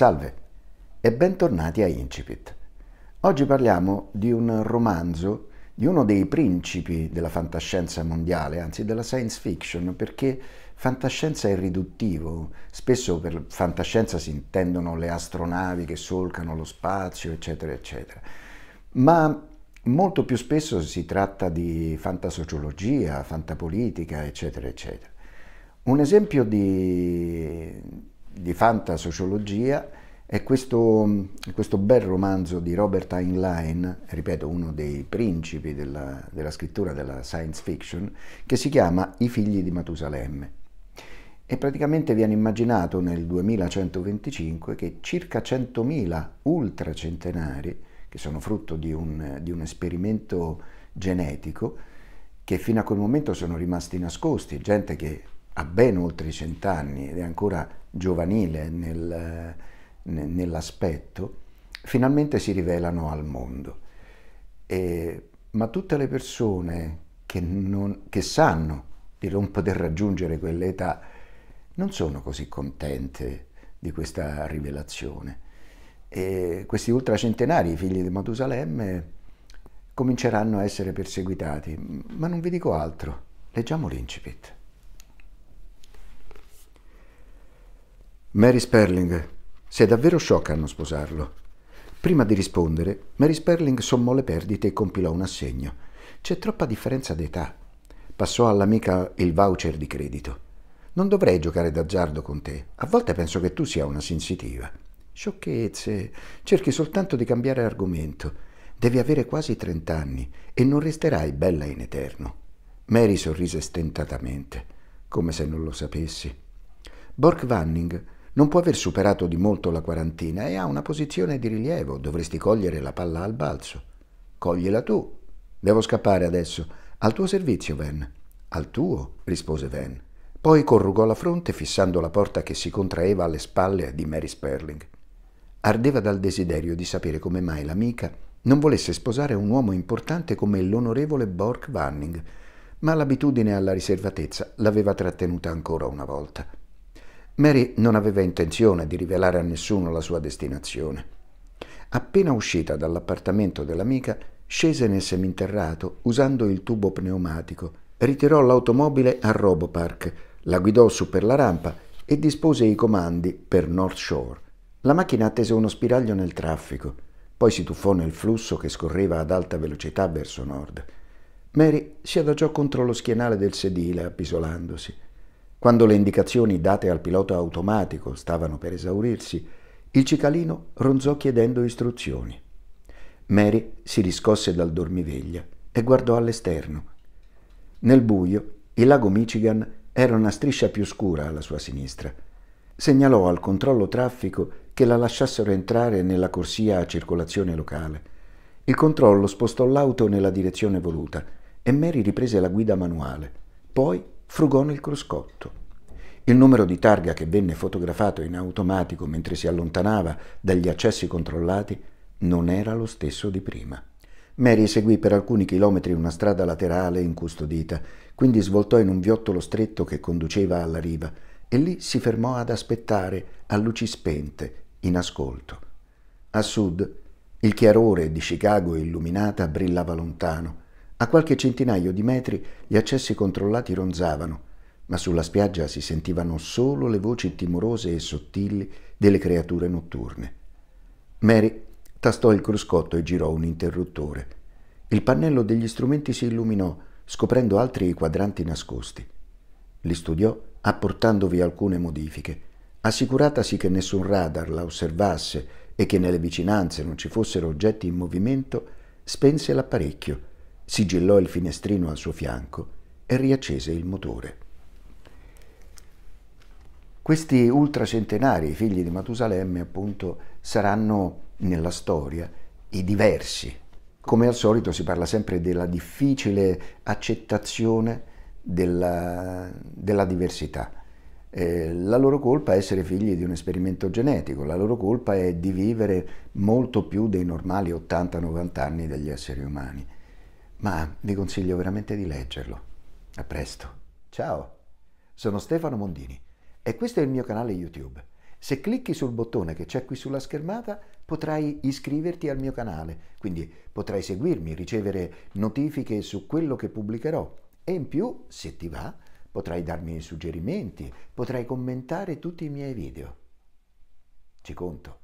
Salve e bentornati a Incipit. Oggi parliamo di un romanzo di uno dei principi della fantascienza mondiale, anzi della science fiction, perché fantascienza è riduttivo. Spesso per fantascienza si intendono le astronavi che solcano lo spazio, eccetera, eccetera. Ma molto più spesso si tratta di fantasociologia, fantapolitica, eccetera, eccetera. Un esempio di di fantasociologia è questo, questo, bel romanzo di Robert Heinlein, ripeto, uno dei principi della, della, scrittura della science fiction, che si chiama I figli di Matusalemme. E praticamente viene immaginato nel 2125 che circa 100.000 ultracentenari, che sono frutto di un, di un esperimento genetico, che fino a quel momento sono rimasti nascosti, gente che ha ben oltre i cent'anni ed è ancora giovanile nel, nell'aspetto, finalmente si rivelano al mondo. E, ma tutte le persone che, non, che sanno di non poter raggiungere quell'età non sono così contente di questa rivelazione. E questi ultracentenari, i figli di Matusalemme, cominceranno a essere perseguitati, ma non vi dico altro, leggiamo l'incipit. Mary Sperling, sei davvero sciocca a non sposarlo. Prima di rispondere, Mary Sperling sommò le perdite e compilò un assegno. C'è troppa differenza d'età. Passò all'amica il voucher di credito. Non dovrei giocare d'azzardo con te. A volte penso che tu sia una sensitiva. Sciocchezze. Cerchi soltanto di cambiare argomento. Devi avere quasi 30 anni e non resterai bella in eterno. Mary sorrise stentatamente, come se non lo sapessi. Bork Vanning non può aver superato di molto la quarantina e ha una posizione di rilievo. Dovresti cogliere la palla al balzo. Cogliela tu. Devo scappare adesso. Al tuo servizio, Van. Al tuo, rispose Van. Poi corrugò la fronte fissando la porta che si contraeva alle spalle di Mary Sperling. Ardeva dal desiderio di sapere come mai l'amica non volesse sposare un uomo importante come l'onorevole Bork Vanning, ma l'abitudine alla riservatezza l'aveva trattenuta ancora una volta. Mary non aveva intenzione di rivelare a nessuno la sua destinazione. Appena uscita dall'appartamento dell'amica, scese nel seminterrato usando il tubo pneumatico, ritirò l'automobile a Robopark, la guidò su per la rampa e dispose i comandi per North Shore. La macchina attese uno spiraglio nel traffico, poi si tuffò nel flusso che scorreva ad alta velocità verso nord. Mary si adagiò contro lo schienale del sedile, appisolandosi. Quando le indicazioni date al pilota automatico stavano per esaurirsi, il cicalino ronzò chiedendo istruzioni. Mary si riscosse dal dormiveglia e guardò all'esterno. Nel buio, il lago Michigan era una striscia più scura alla sua sinistra. Segnalò al controllo traffico che la lasciassero entrare nella corsia a circolazione locale. Il controllo spostò l'auto nella direzione voluta e Mary riprese la guida manuale. Poi frugò nel cruscotto. Il numero di targa che venne fotografato in automatico mentre si allontanava dagli accessi controllati non era lo stesso di prima. Mary seguì per alcuni chilometri una strada laterale incustodita, quindi svoltò in un viottolo stretto che conduceva alla riva e lì si fermò ad aspettare a luci spente, in ascolto. A sud, il chiarore di Chicago illuminata brillava lontano a qualche centinaio di metri gli accessi controllati ronzavano, ma sulla spiaggia si sentivano solo le voci timorose e sottili delle creature notturne. Mary tastò il cruscotto e girò un interruttore. Il pannello degli strumenti si illuminò, scoprendo altri quadranti nascosti. Li studiò apportandovi alcune modifiche, assicuratasi che nessun radar la osservasse e che nelle vicinanze non ci fossero oggetti in movimento, spense l'apparecchio sigillò il finestrino al suo fianco e riaccese il motore. Questi ultracentenari, figli di Matusalemme, appunto, saranno nella storia i diversi. Come al solito si parla sempre della difficile accettazione della, della diversità. Eh, la loro colpa è essere figli di un esperimento genetico, la loro colpa è di vivere molto più dei normali 80-90 anni degli esseri umani ma vi consiglio veramente di leggerlo. A presto. Ciao, sono Stefano Mondini e questo è il mio canale YouTube. Se clicchi sul bottone che c'è qui sulla schermata potrai iscriverti al mio canale, quindi potrai seguirmi, ricevere notifiche su quello che pubblicherò e in più, se ti va, potrai darmi suggerimenti, potrai commentare tutti i miei video. Ci conto.